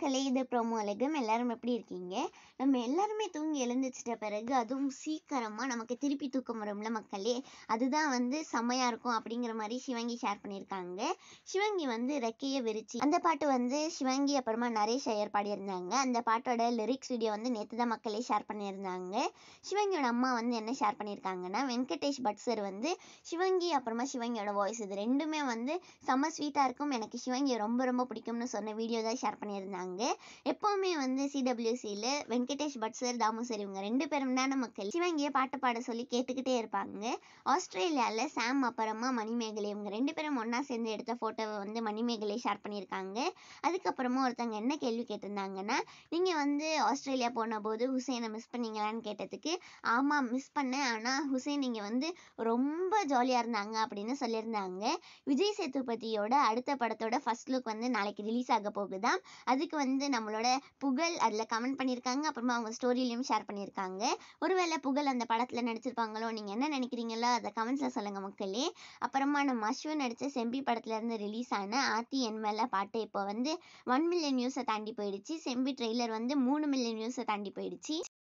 மக்களே இது ப்ரோமோ அழகம் எல்லாரும் எப்படி இருக்கீங்க நம்ம எல்லாருமே தூங்கி எழுந்துச்சிட்ட பிறகு அதுவும் சீக்கிரமாக நமக்கு திருப்பி தூக்கம் வரும்ல மக்களே அதுதான் வந்து செம்மையாக இருக்கும் அப்படிங்கிற மாதிரி சிவங்கி ஷேர் பண்ணியிருக்காங்க சிவங்கி வந்து ரெக்கையை விரிச்சு அந்த பாட்டு வந்து சிவங்கி அப்புறமா நரேஷ் ஐயர் பாடியிருந்தாங்க அந்த பாட்டோட லிரிக்ஸ் வீடியோ வந்து நேற்று தான் மக்களே ஷேர் பண்ணியிருந்தாங்க சிவங்கியோட அம்மா வந்து என்ன ஷேர் பண்ணியிருக்காங்கன்னா வெங்கடேஷ் பட் சார் வந்து சிவங்கி அப்புறமா சிவங்கியோட வாய்ஸ் இது ரெண்டுமே வந்து செம்ம ஸ்வீட்டாக இருக்கும் எனக்கு சிவங்கியை ரொம்ப ரொம்ப பிடிக்கும்னு சொன்ன வீடியோ தான் ஷேர் பண்ணியிருந்தாங்க இருக்காங்க எப்போவுமே வந்து சிடபிள்யூசியில் வெங்கடேஷ் பட் சார் தாமு சார் இவங்க ரெண்டு பேரும் தான் நமக்கு சிவங்கியை பாட்டு பாட சொல்லி கேட்டுக்கிட்டே இருப்பாங்க ஆஸ்திரேலியாவில் சாம் அப்புறமா மணிமேகலை இவங்க ரெண்டு பேரும் ஒன்றா சேர்ந்து எடுத்த ஃபோட்டோவை வந்து மணிமேகலை ஷேர் பண்ணியிருக்காங்க அதுக்கப்புறமா ஒருத்தவங்க என்ன கேள்வி கேட்டிருந்தாங்கன்னா நீங்கள் வந்து ஆஸ்திரேலியா போன போது ஹுசேனை மிஸ் பண்ணீங்களான்னு கேட்டதுக்கு ஆமாம் மிஸ் பண்ணேன் ஆனால் ஹுசேன் நீங்கள் வந்து ரொம்ப ஜாலியாக இருந்தாங்க அப்படின்னு சொல்லியிருந்தாங்க விஜய் சேதுபதியோட அடுத்த படத்தோட ஃபர்ஸ்ட் லுக் வந்து நாளைக்கு ரிலீஸ் ஆக போகுதான் அதுக்கு வந்து நம்மளோட புகழ் அதில் கமெண்ட் பண்ணியிருக்காங்க அப்புறமா அவங்க ஸ்டோரிலையும் ஷேர் பண்ணியிருக்காங்க ஒருவேளை புகழ் அந்த படத்தில் நடிச்சிருப்பாங்களோ நீங்கள் என்ன நினைக்கிறீங்களோ அதை கமெண்ட்ஸில் சொல்லுங்கள் மக்களே அப்புறமா நம்ம அஸ்வின் நடித்த செம்பி படத்துலேருந்து ரிலீஸ் ஆன ஆத்தி என் மேலே பாட்டு இப்போ வந்து ஒன் மில்லியன் நியூஸை தாண்டி போயிடுச்சு செம்பி ட்ரெய்லர் வந்து மூணு மில்லியன் நியூஸை தாண்டி போயிடுச்சு